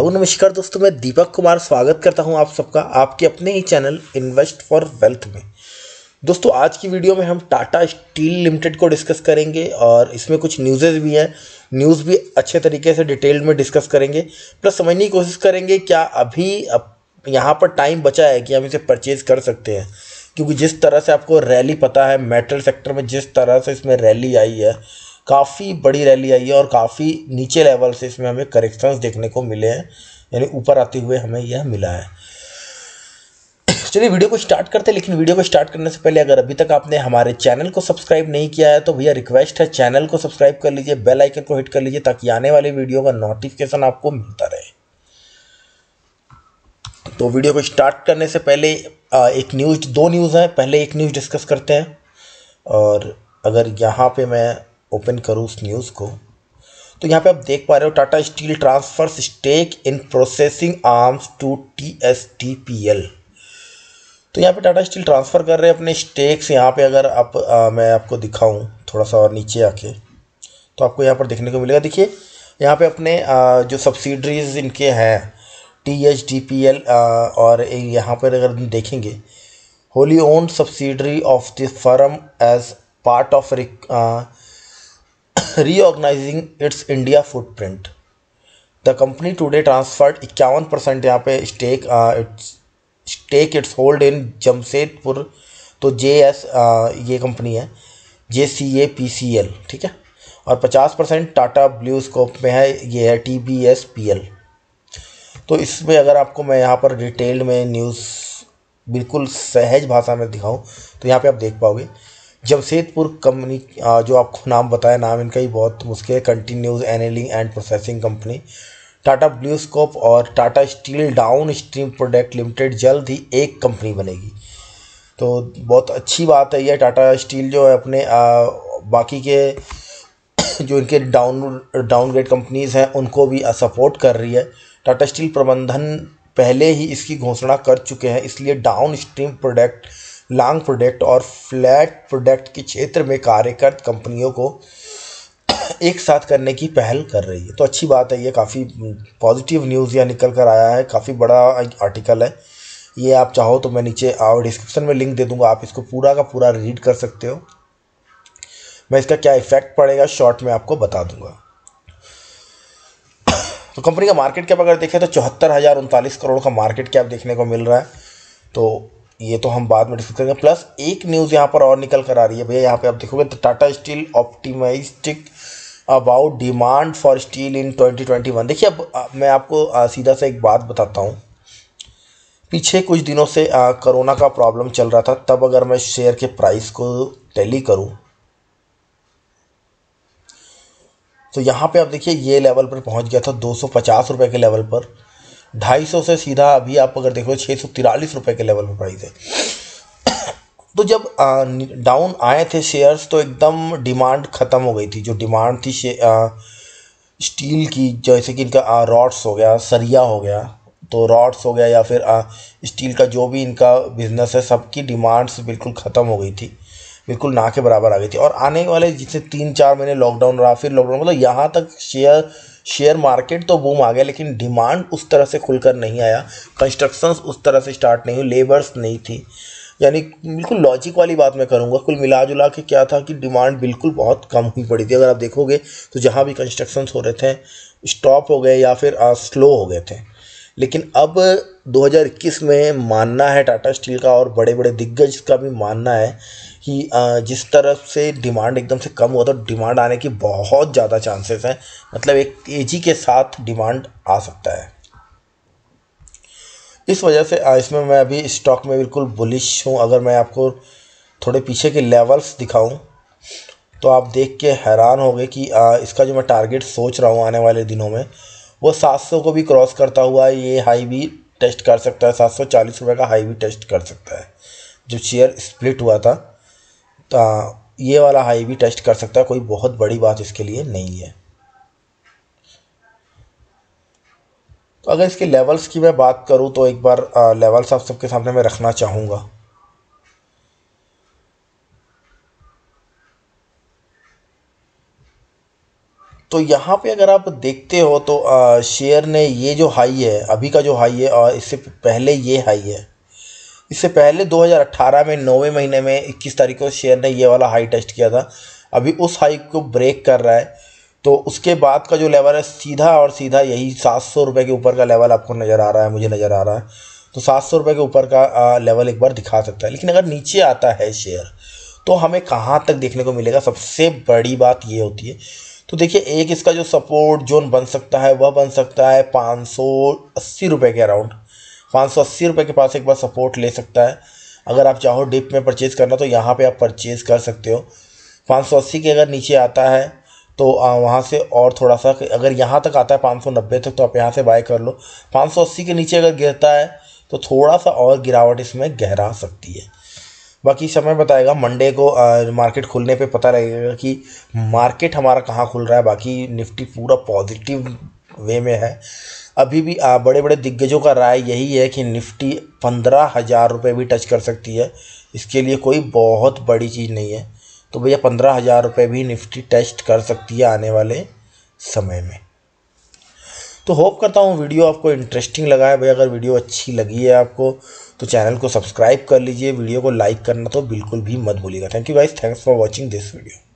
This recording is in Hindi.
हेलो नमस्कार दोस्तों मैं दीपक कुमार स्वागत करता हूं आप सबका आपके अपने ही चैनल इन्वेस्ट फॉर वेल्थ में दोस्तों आज की वीडियो में हम टाटा स्टील लिमिटेड को डिस्कस करेंगे और इसमें कुछ न्यूज़ेज भी हैं न्यूज़ भी अच्छे तरीके से डिटेल में डिस्कस करेंगे प्लस समझने की कोशिश करेंगे क्या अभी अप, यहाँ पर टाइम बचा है कि हम इसे परचेज़ कर सकते हैं क्योंकि जिस तरह से आपको रैली पता है मेटल सेक्टर में जिस तरह से इसमें रैली आई है काफ़ी बड़ी रैली आई है और काफ़ी नीचे लेवल से इसमें हमें करेक्शंस देखने को मिले हैं यानी ऊपर आते हुए हमें यह मिला है चलिए वीडियो को स्टार्ट करते हैं लेकिन वीडियो को स्टार्ट करने से पहले अगर अभी तक आपने हमारे चैनल को सब्सक्राइब नहीं किया है तो भैया रिक्वेस्ट है चैनल को सब्सक्राइब कर लीजिए बेल आइकन को हिट कर लीजिए ताकि आने वाले वीडियो का नोटिफिकेशन आपको मिलता रहे तो वीडियो को स्टार्ट करने से पहले एक न्यूज़ दो न्यूज़ हैं पहले एक न्यूज़ डिस्कस करते हैं और अगर यहाँ पर मैं ओपन करूँ उस न्यूज़ को तो यहाँ पे आप देख पा रहे हो Tata steel transfers stake in processing arms to T S T P L तो यहाँ पे टाटा स्टील ट्रांसफ़र कर रहे हैं अपने स्टेक्स यहाँ पे अगर आप आ, मैं आपको दिखाऊं थोड़ा सा और नीचे आके तो आपको यहाँ पर देखने को मिलेगा देखिए यहाँ पे अपने आ, जो सब्सिडरीज इनके हैं T H D P L और यहाँ पर अगर देखेंगे wholly own subsidiary of the firm as part of its India footprint the company company transferred इक्यावन परसेंट यहाँ पे stake its stake its hold in Jamshedpur तो जे एस ये कंपनी है जे सी ए पी सी एल ठीक है और पचास परसेंट टाटा ब्लू स्कोप में है ये है T B S P L तो इसमें अगर आपको मैं यहाँ पर डिटेल में न्यूज़ बिल्कुल सहज भाषा में दिखाऊँ तो यहाँ पे आप देख पाओगे जमशेदपुर कंपनी जो आपको नाम बताया नाम इनका ही बहुत मुश्किल है continues annealing and processing company Tata BlueScope और Tata steel downstream product limited जल्द ही एक कंपनी बनेगी तो बहुत अच्छी बात है यह टाटा स्टील जो है अपने आ, बाकी के जो इनके डाउन डाउनग्रेड कंपनीज़ हैं उनको भी सपोर्ट कर रही है टाटा स्टील प्रबंधन पहले ही इसकी घोषणा कर चुके हैं इसलिए downstream product long product और फ्लैट प्रोडक्ट के क्षेत्र में कार्यरत कंपनियों को एक साथ करने की पहल कर रही है तो अच्छी बात है ये काफ़ी पॉजिटिव न्यूज़ यह निकल कर आया है काफ़ी बड़ा आर्टिकल है ये आप चाहो तो मैं नीचे आओ डिस्क्रिप्शन में लिंक दे दूंगा आप इसको पूरा का पूरा रीड कर सकते हो मैं इसका क्या इफेक्ट पड़ेगा शॉर्ट में आपको बता दूंगा तो कंपनी का मार्केट कैप अगर देखें तो चौहत्तर हज़ार उनतालीस करोड़ का मार्केट कैप देखने को मिल रहा है तो ये तो हम बाद में डिस्कस करेंगे प्लस एक न्यूज़ यहाँ पर और निकल कर आ रही है भैया यहाँ पे आप देखोगे तो Tata steel optimistic about demand for steel in 2021 देखिए अब मैं आपको सीधा से एक बात बताता हूँ पीछे कुछ दिनों से कोरोना का प्रॉब्लम चल रहा था तब अगर मैं शेयर के प्राइस को टैली करूँ तो यहाँ पे आप देखिए ये लेवल पर पहुँच गया था दो सौ के लेवल पर ढाई सौ से सीधा अभी आप अगर देखो छः सौ तिरालीस रुपये के लेवल पर प्राइस है तो जब डाउन आए थे शेयर्स तो एकदम डिमांड ख़त्म हो गई थी जो डिमांड थी स्टील की जैसे कि इनका रॉड्स हो गया सरिया हो गया तो रॉड्स हो गया या फिर स्टील का जो भी इनका बिजनेस है सबकी डिमांड्स बिल्कुल ख़त्म हो गई थी बिल्कुल ना के बराबर आ गई थी और आने वाले जिससे तीन चार महीने लॉकडाउन रहा फिर लॉकडाउन मतलब यहाँ तक शेयर शेयर मार्केट तो बूम आ गया लेकिन डिमांड उस तरह से खुलकर नहीं आया कंस्ट्रक्शंस उस तरह से स्टार्ट नहीं हुई लेबर्स नहीं थी यानी बिल्कुल लॉजिक वाली बात मैं करूँगा कुल मिला जुला के क्या था कि डिमांड बिल्कुल बहुत कम हुई पड़ी थी अगर आप देखोगे तो जहाँ भी कंस्ट्रक्शंस हो रहे थे स्टॉप हो गए या फिर स्लो हो गए थे लेकिन अब 2021 में मानना है टाटा स्टील का और बड़े बड़े दिग्गज का भी मानना है कि जिस तरफ से डिमांड एकदम से कम हुआ था तो डिमांड आने की बहुत ज़्यादा चांसेस हैं मतलब एक तेज़ी के साथ डिमांड आ सकता है इस वजह से इसमें मैं अभी स्टॉक में बिल्कुल बुलिश हूँ अगर मैं आपको थोड़े पीछे के लेवल्स दिखाऊँ तो आप देख के हैरान होगे कि इसका जो मैं टारगेट सोच रहा हूँ आने वाले दिनों में वो 700 को भी क्रॉस करता हुआ ये हाई भी टेस्ट कर सकता है सात सौ चालीस रुपये का हाई भी टेस्ट कर सकता है जब शेयर स्प्लिट हुआ था तो ये वाला हाई भी टेस्ट कर सकता है कोई बहुत बड़ी बात इसके लिए नहीं है तो अगर इसके लेवल्स की मैं बात करूँ तो एक बार लेवल्स आप सबके सामने मैं रखना चाहूँगा तो यहाँ पे अगर आप देखते हो तो शेयर ने ये जो हाई है अभी का जो हाई है और इससे पहले ये हाई है इससे पहले 2018 में नौवे महीने में 21 तारीख को शेयर ने ये वाला हाई टेस्ट किया था अभी उस हाई को ब्रेक कर रहा है तो उसके बाद का जो लेवल है सीधा और सीधा यही सात सौ रुपये के ऊपर का लेवल आपको नज़र आ रहा है मुझे नज़र आ रहा है तो सात सौ रुपये के ऊपर का लेवल एक बार दिखा सकता है लेकिन अगर नीचे आता है शेयर तो हमें कहाँ तक देखने को मिलेगा सबसे बड़ी बात ये होती है तो देखिए एक इसका जो सपोर्ट जोन बन सकता है वह बन सकता है पाँच सौ अस्सी रुपये के अराउंड पाँच सौ अस्सी रुपये के पास एक बार सपोर्ट ले सकता है अगर आप चाहो डिप में परचेज़ करना तो यहाँ पे आप परचेज़ कर सकते हो पाँच सौ अस्सी के अगर नीचे आता है तो वहाँ से और थोड़ा सा अगर यहाँ तक आता है पाँच सौ नब्बे तक तो आप यहाँ से बाय कर लो पाँच सौ अस्सी के नीचे अगर गिरता है तो थोड़ा सा और गिरावट इसमें गहरा सकती है बाकी समय बताएगा मंडे को मार्केट खुलने पे पता लगेगा कि मार्केट हमारा कहाँ खुल रहा है बाकी निफ्टी पूरा पॉजिटिव वे में है अभी भी बड़े बड़े दिग्गजों का राय यही है कि निफ्टी पंद्रह हज़ार रुपये भी टच कर सकती है इसके लिए कोई बहुत बड़ी चीज़ नहीं है तो भैया पंद्रह हज़ार रुपये भी निफ्टी टेस्ट कर सकती है आने वाले समय में तो होप करता हूँ वीडियो आपको इंटरेस्टिंग लगा है भाई अगर वीडियो अच्छी लगी है आपको तो चैनल को सब्सक्राइब कर लीजिए वीडियो को लाइक करना तो बिल्कुल भी मत भूलिएगा thank you guys thanks for watching this video